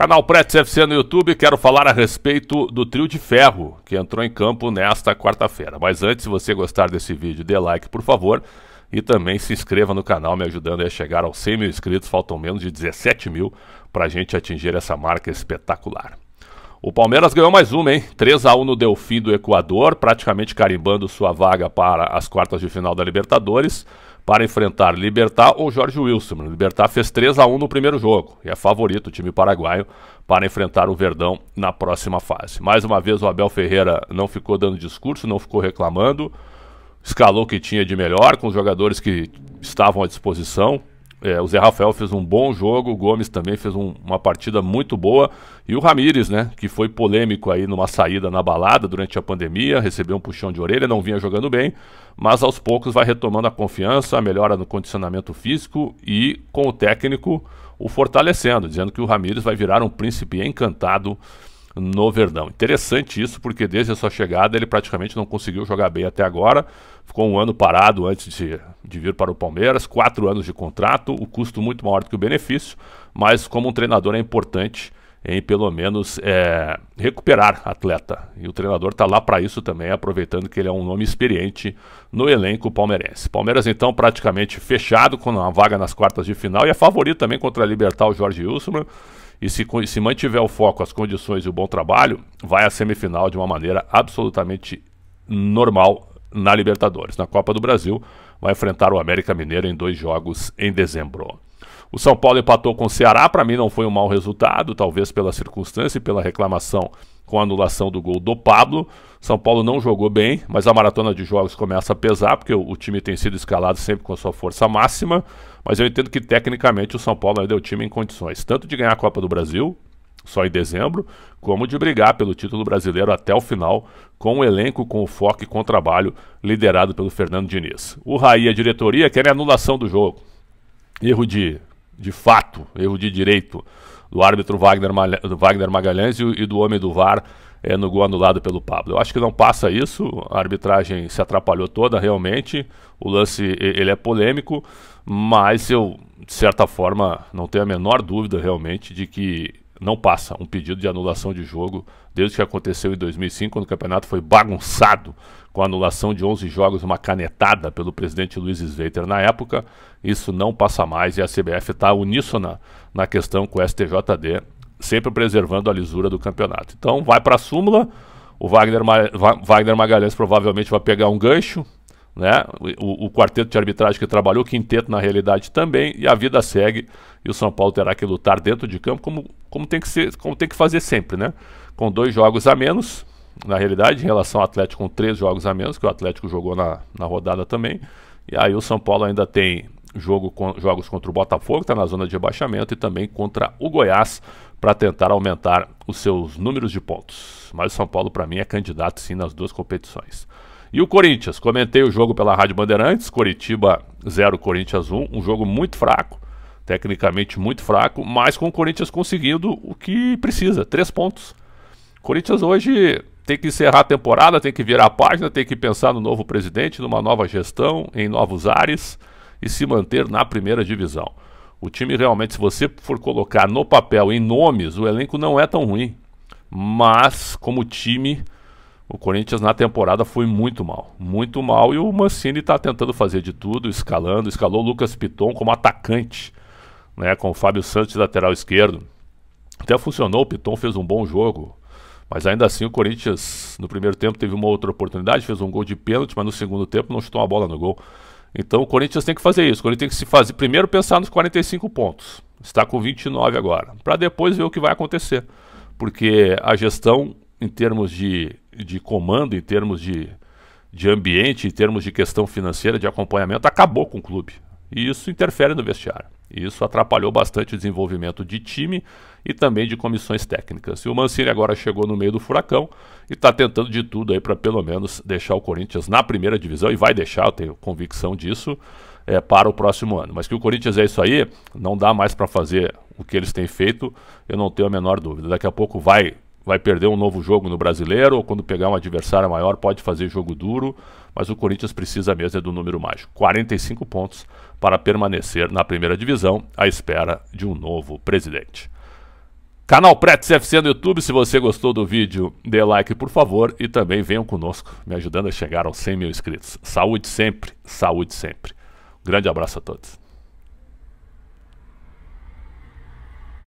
Canal Pretz FC no YouTube, quero falar a respeito do trio de ferro que entrou em campo nesta quarta-feira. Mas antes, se você gostar desse vídeo, dê like, por favor. E também se inscreva no canal, me ajudando a chegar aos 100 mil inscritos. Faltam menos de 17 mil para a gente atingir essa marca espetacular. O Palmeiras ganhou mais uma, hein? 3 a 1 no Delfim do Equador, praticamente carimbando sua vaga para as quartas de final da Libertadores para enfrentar Libertar ou Jorge Wilson. Libertar fez 3 a 1 no primeiro jogo e é favorito o time paraguaio para enfrentar o Verdão na próxima fase. Mais uma vez o Abel Ferreira não ficou dando discurso, não ficou reclamando, escalou o que tinha de melhor com os jogadores que estavam à disposição, é, o Zé Rafael fez um bom jogo, o Gomes também fez um, uma partida muito boa. E o Ramires, né, que foi polêmico aí numa saída na balada durante a pandemia, recebeu um puxão de orelha, não vinha jogando bem, mas aos poucos vai retomando a confiança, a melhora no condicionamento físico e com o técnico o fortalecendo, dizendo que o Ramires vai virar um príncipe encantado no Verdão. Interessante isso, porque desde a sua chegada ele praticamente não conseguiu jogar bem até agora. Ficou um ano parado antes de de vir para o Palmeiras, quatro anos de contrato, o custo muito maior do que o benefício, mas como um treinador é importante em pelo menos é, recuperar atleta. E o treinador está lá para isso também, aproveitando que ele é um nome experiente no elenco palmeirense. Palmeiras então praticamente fechado com uma vaga nas quartas de final e é favorito também contra a Libertar o Jorge Wilson. E se, se mantiver o foco, as condições e o bom trabalho, vai à semifinal de uma maneira absolutamente normal na Libertadores. Na Copa do Brasil, vai enfrentar o América Mineiro em dois jogos em dezembro. O São Paulo empatou com o Ceará, para mim não foi um mau resultado, talvez pela circunstância e pela reclamação com a anulação do gol do Pablo. São Paulo não jogou bem, mas a maratona de jogos começa a pesar, porque o, o, time tem sido escalado sempre com a sua força máxima. Mas eu entendo que tecnicamente o São Paulo ainda é o time em condições, tanto de ganhar a Copa do Brasil, só em dezembro, como de brigar pelo título brasileiro até o final, com um elenco com o foco e com o trabalho liderado pelo Fernando Diniz. O Raí e a diretoria querem a anulação do jogo. Erro de, de fato, erro de direito do árbitro Wagner, do Wagner Magalhães e do homem do VAR é, no gol anulado pelo Pablo. Eu acho que não passa isso, a arbitragem se atrapalhou toda realmente, o lance ele é polêmico, mas eu, de certa forma, não tenho a menor dúvida realmente de que não passa um pedido de anulação de jogo desde que aconteceu em 2005, quando o campeonato foi bagunçado com a anulação de 11 jogos, uma canetada pelo presidente Luiz Sveiter na época. Isso não passa mais e a CBF está uníssona na questão com o STJD, sempre preservando a lisura do campeonato. Então vai para a súmula, o Wagner, Ma Wagner Magalhães provavelmente vai pegar um gancho, né? O, o, quarteto de arbitragem que trabalhou, o quinteto na realidade também, e a vida segue, e o São Paulo terá que lutar dentro de campo como, como, tem, que ser, como tem que fazer sempre, né? Com dois jogos a menos, na realidade, em relação ao Atlético, com três jogos a menos, que o Atlético jogou na, na rodada também. E aí o São Paulo ainda tem jogo com, jogos contra o Botafogo, que está na zona de rebaixamento, e também contra o Goiás, para tentar aumentar os seus números de pontos. Mas o São Paulo, para mim, é candidato sim nas duas competições. E o Corinthians, comentei o jogo pela Rádio Bandeirantes, Coritiba 0, Corinthians 1, um jogo muito fraco, tecnicamente muito fraco, mas com o Corinthians conseguindo o que precisa, três pontos. O Corinthians hoje tem que encerrar a temporada, tem que virar a página, tem que pensar no novo presidente, numa nova gestão, em novos ares e se manter na primeira divisão. O time realmente, se você for colocar no papel, em nomes, o elenco não é tão ruim. Mas, como time, o Corinthians na temporada foi muito mal, muito mal. E o Mancini está tentando fazer de tudo, escalando. Escalou o Lucas Piton como atacante, né, com o Fábio Santos lateral esquerdo. Até funcionou, o Piton fez um bom jogo. Mas ainda assim o Corinthians no primeiro tempo teve uma outra oportunidade, fez um gol de pênalti, mas no segundo tempo não chutou a bola no gol. Então o Corinthians tem que fazer isso. O Corinthians tem que se fazer primeiro pensar nos 45 pontos. Está com 29 agora, para depois ver o que vai acontecer. Porque a gestão em termos de, de comando, em termos de, de ambiente, em termos de questão financeira, de acompanhamento, acabou com o clube. E isso interfere no vestiário. E isso atrapalhou bastante o desenvolvimento de time e também de comissões técnicas. E o Mancini agora chegou no meio do furacão e está tentando de tudo aí para pelo menos deixar o Corinthians na primeira divisão e vai deixar, eu tenho convicção disso, é, para o próximo ano. Mas que o Corinthians é isso aí, não dá mais para fazer o que eles têm feito, eu não tenho a menor dúvida. Daqui a pouco vai vai perder um novo jogo no Brasileiro, ou quando pegar um adversário maior, pode fazer jogo duro, mas o Corinthians precisa mesmo é do número mágico. 45 pontos para permanecer na primeira divisão, à espera de um novo presidente. Canal Pretz FC no YouTube, se você gostou do vídeo, dê like por favor e também venham conosco, me ajudando a chegar aos 100 mil inscritos. Saúde sempre, saúde sempre. Grande abraço a todos.